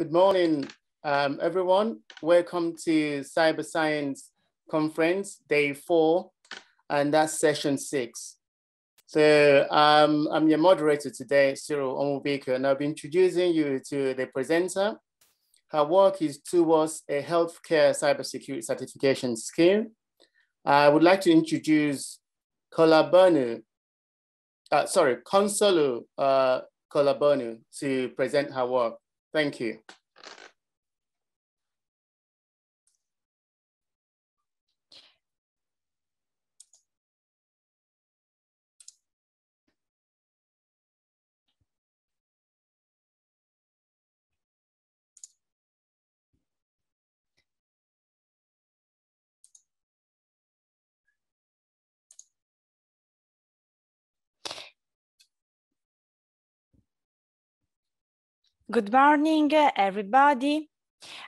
Good morning, um, everyone. Welcome to Cyber Science Conference, day four, and that's session six. So um, I'm your moderator today, Cyril Omubika, and I'll be introducing you to the presenter. Her work is towards a healthcare cybersecurity certification scheme. I would like to introduce Kolabonu, uh, sorry, Consolu uh, Kolabonu to present her work. Thank you. Good morning, everybody.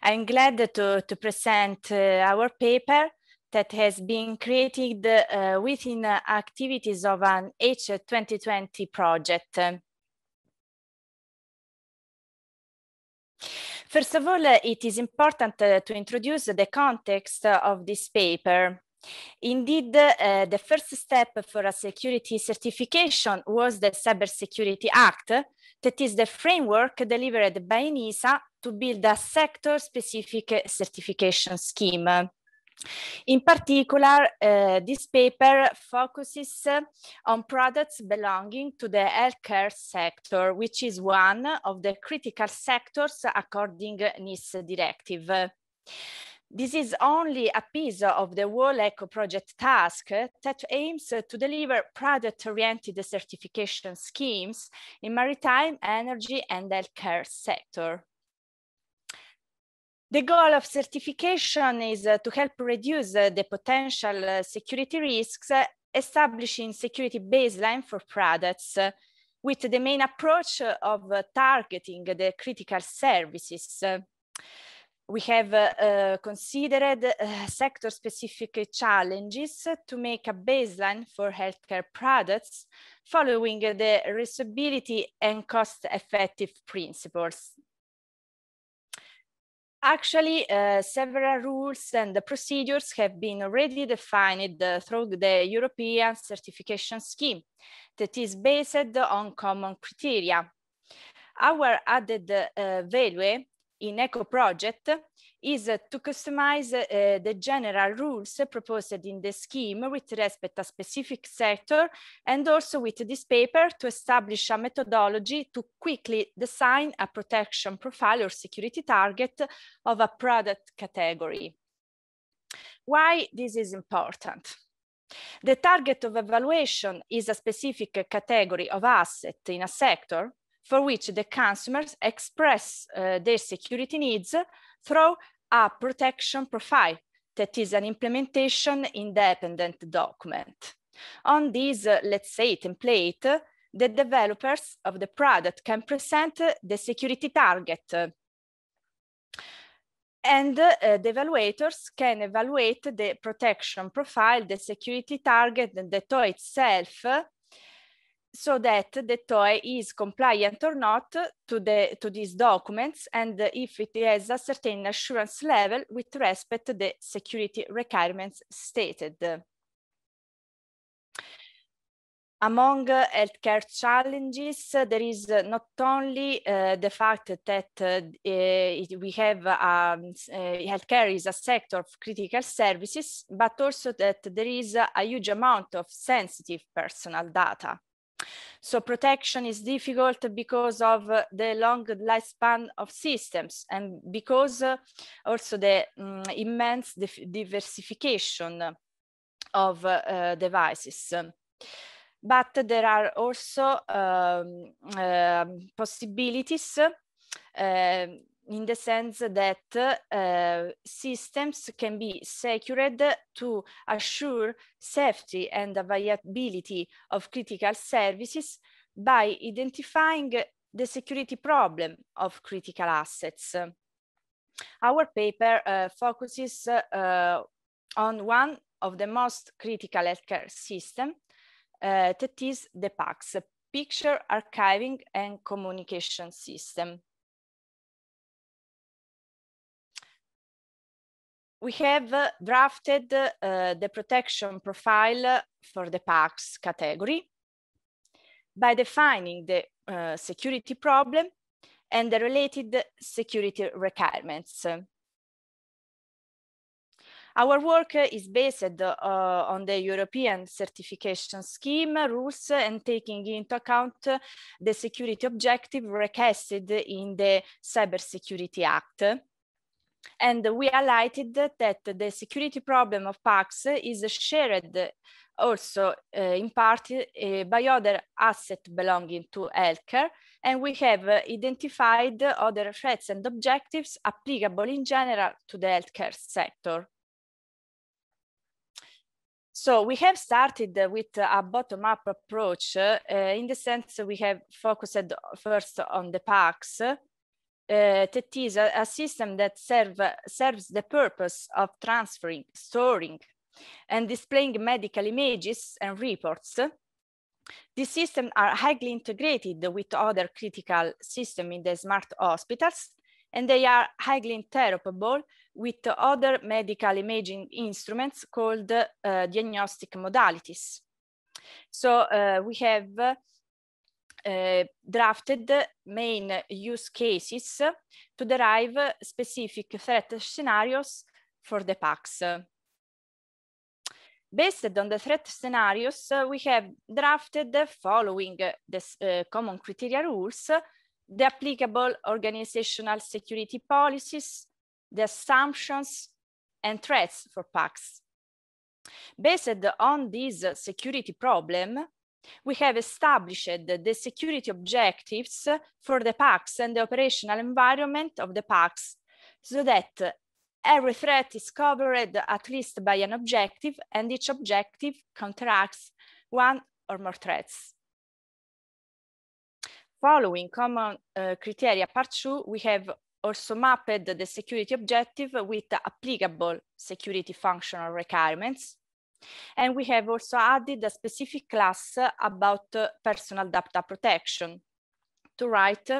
I'm glad to, to present uh, our paper that has been created uh, within uh, activities of an H2020 project. First of all, uh, it is important uh, to introduce the context of this paper. Indeed, uh, the first step for a security certification was the Cybersecurity Act, that is the framework delivered by NISA to build a sector-specific certification scheme. In particular, uh, this paper focuses on products belonging to the healthcare sector, which is one of the critical sectors according NIS directive. This is only a piece of the World Eco Project task that aims to deliver product-oriented certification schemes in maritime, energy, and healthcare sector. The goal of certification is to help reduce the potential security risks, establishing security baseline for products with the main approach of targeting the critical services we have uh, uh, considered uh, sector-specific challenges to make a baseline for healthcare products following the reusability and cost-effective principles. Actually, uh, several rules and procedures have been already defined through the European certification scheme that is based on common criteria. Our added uh, value in ECO project is to customize eh, the general rules proposed in the scheme with respect to specific sector and also with this paper to establish a methodology to quickly design a protection profile or security target of a product category. Why this is important? The target of evaluation is a specific category of asset in a sector for which the consumers express uh, their security needs through a protection profile that is an implementation independent document. On this, uh, let's say, template, the developers of the product can present the security target and uh, the evaluators can evaluate the protection profile, the security target, and the toy itself, uh, so that the toy is compliant or not to, the, to these documents and if it has a certain assurance level with respect to the security requirements stated. Among healthcare challenges, there is not only uh, the fact that uh, we have um, uh, healthcare is a sector of critical services, but also that there is a huge amount of sensitive personal data. So protection is difficult because of uh, the long lifespan of systems and because uh, also the um, immense diversification of uh, uh, devices. But there are also um, uh, possibilities uh, in the sense that uh, systems can be secured to assure safety and availability of critical services by identifying the security problem of critical assets. Our paper uh, focuses uh, on one of the most critical healthcare system, uh, that is the PACS, Picture Archiving and Communication System. we have uh, drafted uh, the protection profile for the PACS category by defining the uh, security problem and the related security requirements. Our work is based uh, on the European certification scheme rules and taking into account the security objective requested in the Cybersecurity Act and we highlighted that the security problem of PAX is shared also uh, in part uh, by other assets belonging to healthcare, and we have uh, identified other threats and objectives applicable in general to the healthcare sector. So we have started with a bottom-up approach. Uh, in the sense we have focused first on the PACs, uh, is a, a, system that serve, serves the purpose of transferring, storing, and displaying medical images and reports. These systems are highly integrated with other critical systems in the smart hospitals, and they are highly interoperable with other medical imaging instruments called uh, diagnostic modalities. So uh, we have uh, Eh, drafted main use cases to derive specific threat scenarios for the PACs. Based on the threat scenarios, we have drafted the following the this, uh, eh, common criteria rules, the applicable organizational security policies, the assumptions, and threats for PACs. Based on this security problem, we have established the security objectives for the parks and the operational environment of the parks, so that every threat is covered at least by an objective and each objective counteracts one or more threats. Following common uh, criteria part two, we have also mapped the security objective with applicable security functional requirements and we have also added a specific class about personal data protection to write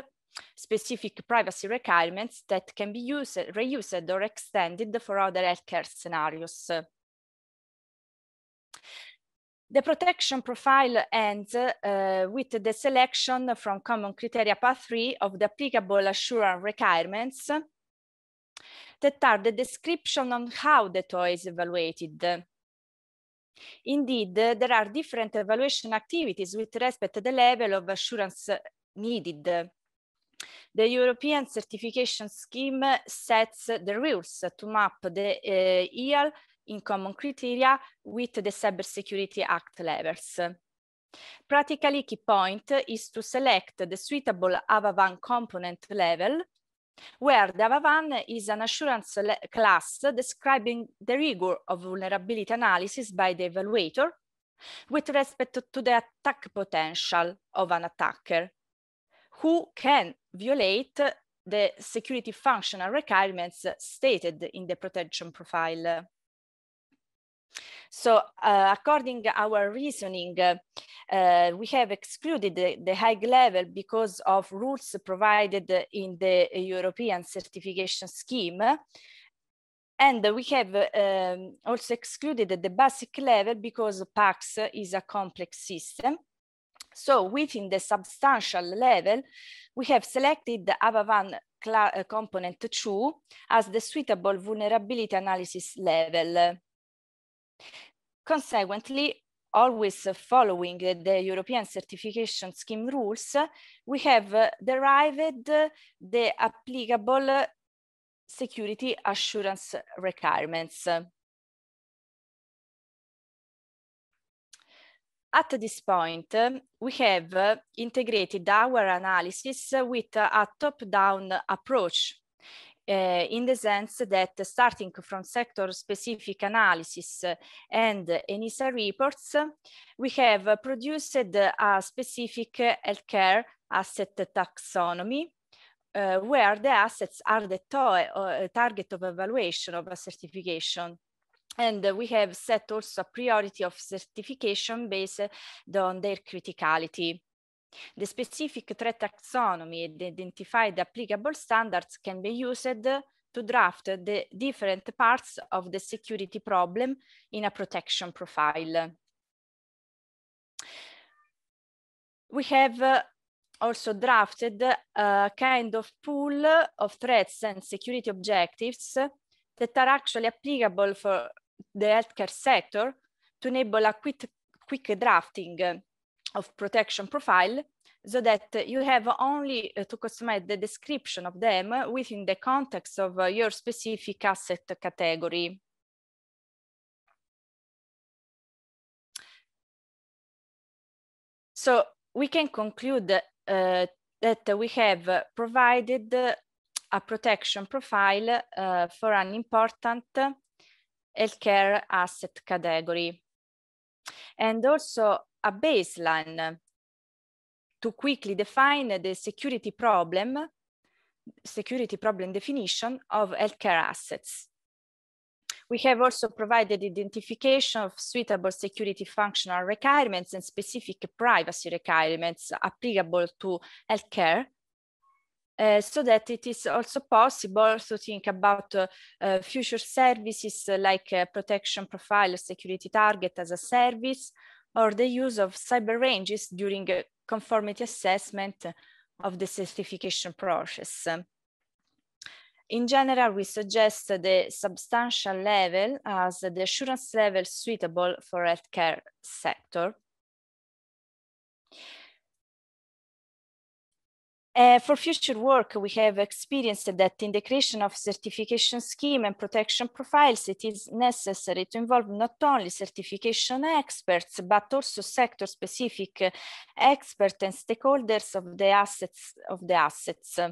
specific privacy requirements that can be used, reused or extended for other healthcare scenarios. The protection profile ends uh, with the selection from Common Criteria Part 3 of the applicable assurance requirements that are the description on how the toy is evaluated, Indeed, there are different evaluation activities with respect to the level of assurance needed. The European certification scheme sets the rules to map the uh, eh, EAL in common criteria with the Cybersecurity Act levels. Practically, key point is to select the suitable Avavan component level where the one is an assurance class describing the rigor of vulnerability analysis by the evaluator with respect to the attack potential of an attacker who can violate the security functional requirements stated in the protection profile. So uh, according to our reasoning, uh, uh, we have excluded the, the, high level because of rules provided in the European certification scheme. And we have um, also excluded the basic level because PAX is a complex system. So within the substantial level, we have selected the Avavan uh, component 2 as the suitable vulnerability analysis level Consequently, always following the European certification scheme rules, we have uh, derived the applicable security assurance requirements. At this point, um, we have uh, integrated our analysis with a top-down approach uh, in the sense that starting from sector-specific analysis and ENISA reports, we have produced a specific healthcare asset taxonomy uh, where the assets are the uh, target of evaluation of a certification. And uh, we have set also a priority of certification based on their criticality. The specific threat taxonomy and identified applicable standards can be used to draft the different parts of the security problem in a protection profile. We have uh, also drafted a kind of pool of threats and security objectives that are actually applicable for the healthcare sector to enable a quick, quick drafting of protection profile so that you have only uh, to customize the description of them within the context of uh, your specific asset category. So we can conclude uh, that we have provided a protection profile uh, for an important healthcare asset category. And also a baseline to quickly define the security problem, security problem definition of healthcare assets. We have also provided identification of suitable security functional requirements and specific privacy requirements applicable to healthcare uh, so that it is also possible to think about uh, uh, future services like eh, protection profile, security target as a service, or the use of cyber ranges during a conformity assessment of the certification process. In general, we suggest the substantial level as the assurance level suitable for healthcare sector. Uh, for future work, we have experienced that in the creation of certification scheme and protection profiles, it is necessary to involve not only certification experts, but also sector-specific uh, experts and stakeholders of the assets, of the assets uh,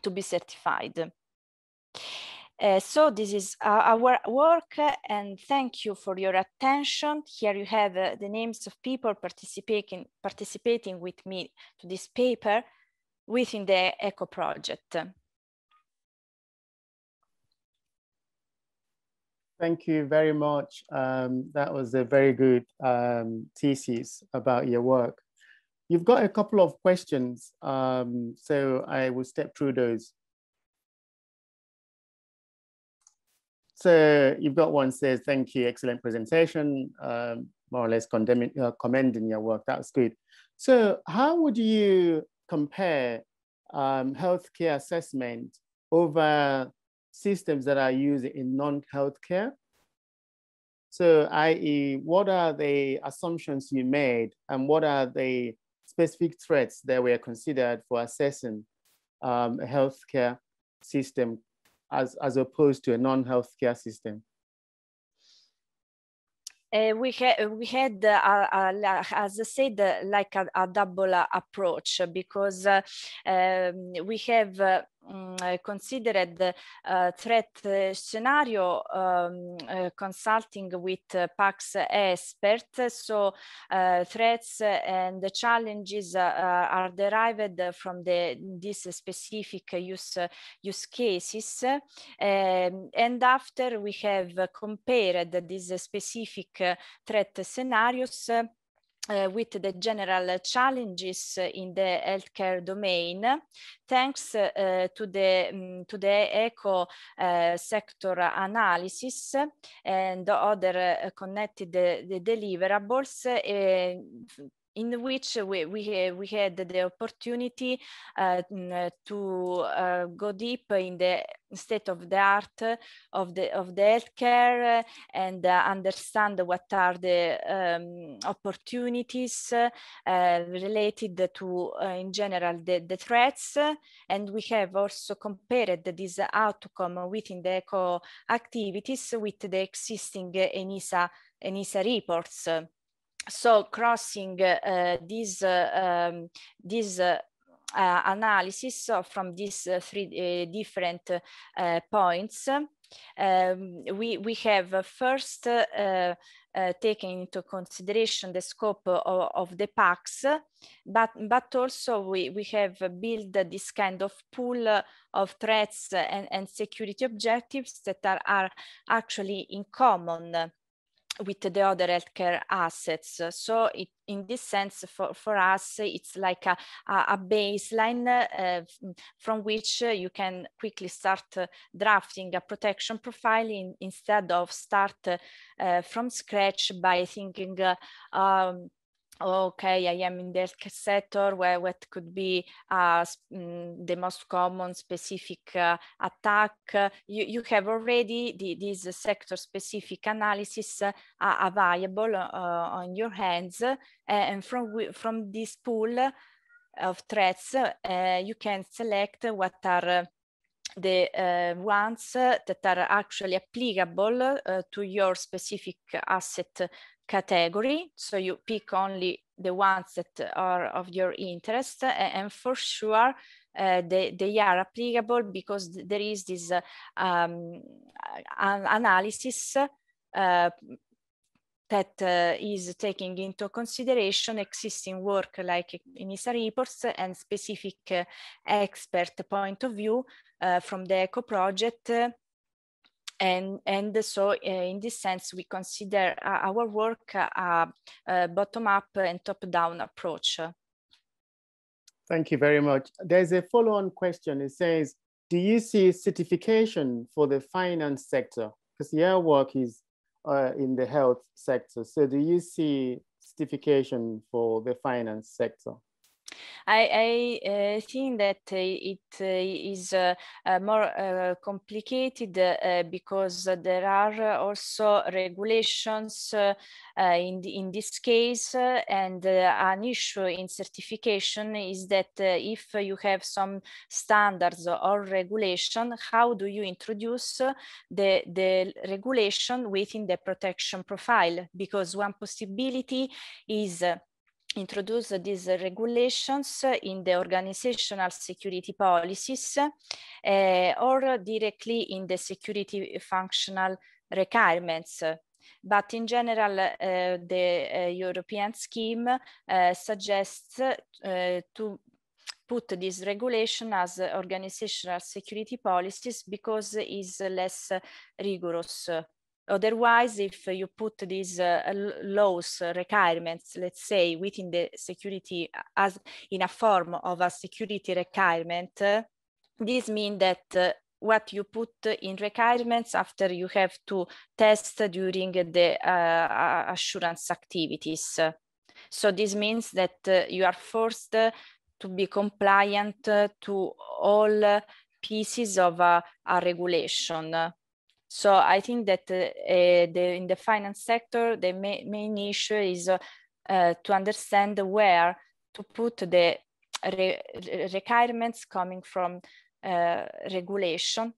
to be certified. Uh, so this is uh, our work and thank you for your attention. Here you have uh, the names of people participating, participating with me to this paper within the ECO project. Thank you very much. Um, that was a very good um, thesis about your work. You've got a couple of questions, um, so I will step through those. So you've got one says, thank you, excellent presentation, um, more or less uh, commending your work, that's good. So how would you compare um, healthcare assessment over systems that are used in non-healthcare. So i.e. what are the assumptions you made and what are the specific threats that were considered for assessing um, a healthcare system as, as opposed to a non-healthcare system uh, we, ha we had, uh, uh, as I said, like a, a double approach because um, we have Mm, eh, considered eh, threat scenario um, consulting with uh, PAX experts. So threats and the challenges are derived from the, this specific use, use cases. Um, and after we have compared these specific threat scenarios uh, with the general challenges in the healthcare domain, thanks uh, to the um, to the eco uh, sector analysis and other uh, connected uh, deliverables uh, in which we, we, we had the opportunity uh, uh, to uh, go deep in the state of the art of the, of the healthcare uh, and uh, understand what are the um, opportunities uh, related to, in general, the, the threats. And we have also compared this outcome within the ECO activities with the existing ENISA, ENISA reports so crossing uh, this uh, um, this uh, analysis from these three different points, um, we, we have first uh, uh, taken into consideration the scope of, of, the packs, but, but also we, we have built this kind of pool of threats and, and security objectives that are, are actually in common with the other healthcare assets. So it, in this sense, for, for us, it's like a, a baseline uh, from which you can quickly start uh, drafting a protection profile in, instead of start uh, from scratch by thinking uh, um, okay, I am in the healthcare sector where what could be uh, the most common specific uh, attack. You, you, have already the, this sector specific analysis uh, available uh, on your hands. Uh, and from, from this pool of threats, uh, you can select what are the uh, ones that are actually applicable uh, to your specific asset category. So you pick only the ones that are of your interest and for sure uh, they, they are applicable because there is this uh, um, an analysis uh, that uh, is taking into consideration existing work like in ISA reports and specific uh, expert point of view uh, from the ECO project and, and so eh, in this sense, we consider uh, our work a, uh, uh, a bottom-up and top-down approach. Thank you very much. There's a follow-on question. It says, do you see certification for the finance sector? Because your work is uh, in the health sector. So do you see certification for the finance sector? I, I uh, think that uh, it uh, is more complicated because there are also regulations in, the, in this case and an issue in certification is that if you have some standards or regulation, how do you introduce the, the regulation within the protection profile? Because one possibility is introduce these regulations in the organizational security policies uh, or directly in the security functional requirements. But in general, uh, the uh, European scheme suggests to put this regulation as organizational security policies because it's less rigorous Otherwise, if you put these uh, laws, uh, requirements, let's say, within the security uh, as in a form of a security requirement, uh, this means that uh, what you put in requirements after you have to test during the uh, assurance activities. So this means that you are forced to be compliant to all pieces of a regulation. So I think that uh, eh, the, in the finance sector, the ma main issue is uh, to understand where to put the re requirements coming from uh, regulation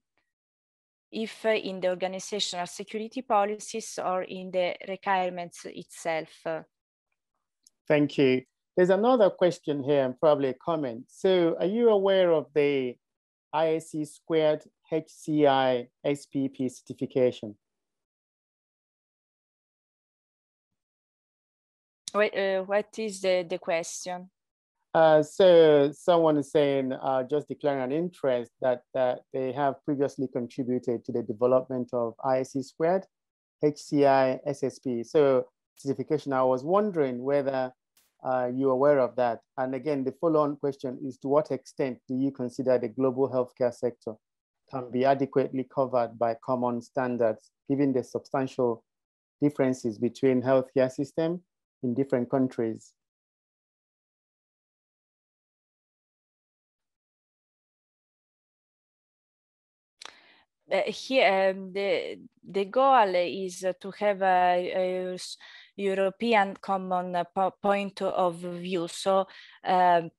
if uh, in the organizational security policies or in the requirements itself. Thank you. There's another question here and probably a comment. So are you aware of the IAC squared HCI SPP certification. Wait, uh, what is the, the question? Uh, so someone is saying, uh, just declaring an interest that, that they have previously contributed to the development of ISC squared, HCI, SSP. So certification, I was wondering whether uh, you're aware of that. And again, the follow-on question is to what extent do you consider the global healthcare sector can be adequately covered by common standards, given the substantial differences between healthcare system in different countries. Uh, here, um, the, the goal is to have a, a European common uh, point of view. So um,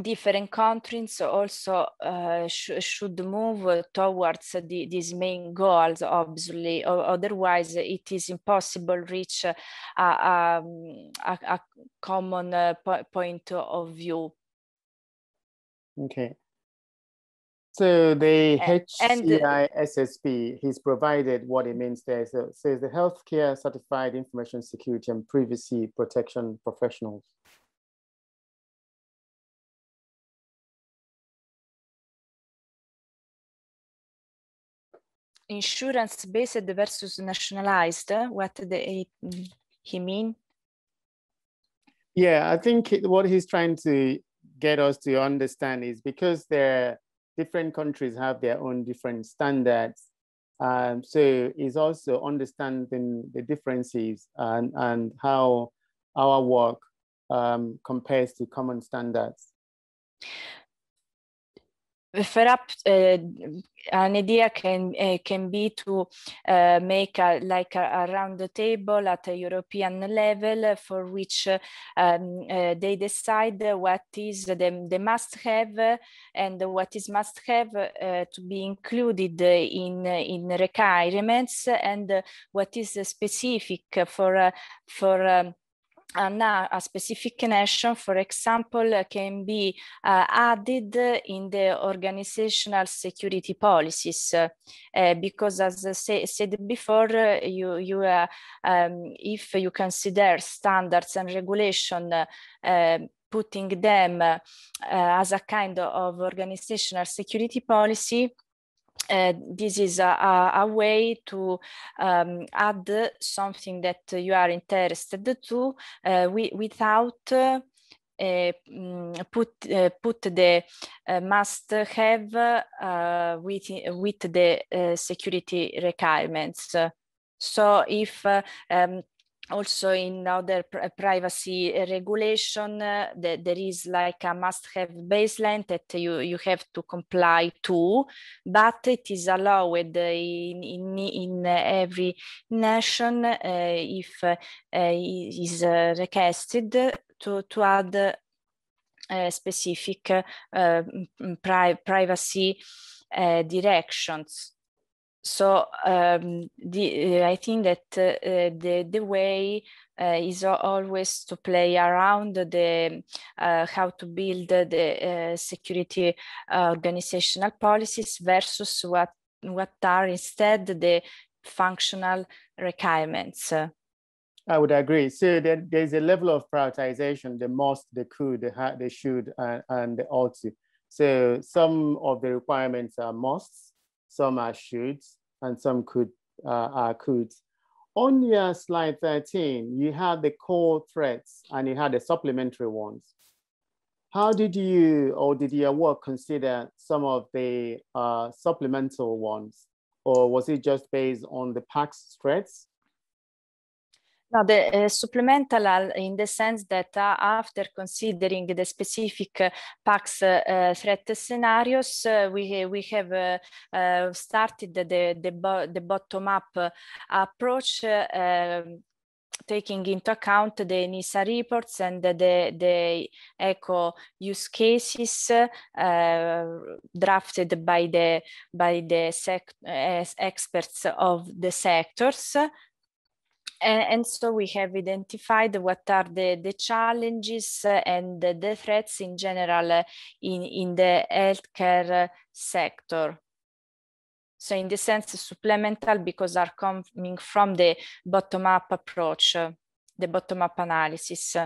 different countries also uh, sh should move towards the, these main goals obviously otherwise it is impossible reach a, a, um, a, a common uh, po point of view okay so the HCISSP, he's provided what it means there. So it says the healthcare certified information security and privacy protection professionals. insurance based versus nationalized what they, he mean yeah i think what he's trying to get us to understand is because there different countries have their own different standards um, so it's also understanding the differences and, and how our work um, compares to common standards the uh, an idea can uh, can be to uh, make a, like a, a round table at a European level for which um, eh, they decide what is the, the must have and what is must have to be included in in requirements and what is specific for for um, and now a specific nation, for example, can be uh, added in the organizational security policies, uh, because as I say, said before, uh, you, you uh, um, if you consider standards and regulation uh, um, putting them uh, as a kind of organizational security policy, uh, this is a, a way to um, add something that you are interested to uh, we, without uh, mm, put uh, put the uh, must have uh, with with the security requirements. So if uh, um, also in other uh, privacy regulation, uh, there is like a must-have baseline that you, you have to comply to, but it is allowed in, in, in every nation uh, if uh, is uh, requested to, to add uh, specific pri privacy directions so um, the, uh, I think that uh, uh, the, the way uh, is always to play around the uh, how to build the uh, security organizational policies versus what what are instead the functional requirements. I would agree. So there, there's a level of prioritization, the must, the could, the the should, and, and the ought to. So some of the requirements are musts, some are shoots and some could, uh, are cuts. On your slide 13, you had the core threats and you had the supplementary ones. How did you or did your work consider some of the uh, supplemental ones? Or was it just based on the PAX threats no, the uh, supplemental in the sense that uh, after considering the specific uh, PAX uh, threat scenarios, uh, we, eh, we have uh, started the, the, bo the bottom-up approach um, taking into account the NISA reports and the, the ECHO use cases uh, drafted by the, by the eh, experts of the sectors and, and so we have identified what are the, the challenges and the, the threats in general in, in the healthcare sector. So in the sense supplemental because are coming from the bottom-up approach, the bottom-up analysis.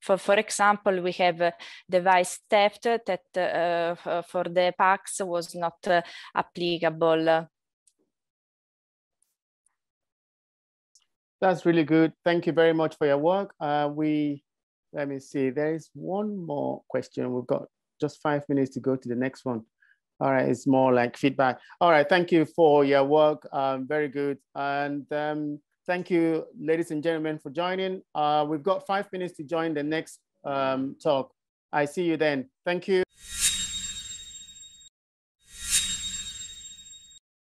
For, for example, we have device theft that uh, for the PACs was not uh, applicable That's really good. Thank you very much for your work. Uh, we, let me see, there is one more question. We've got just five minutes to go to the next one. All right, it's more like feedback. All right, thank you for your work. Um, very good. And um, thank you, ladies and gentlemen, for joining. Uh, we've got five minutes to join the next um, talk. I see you then. Thank you.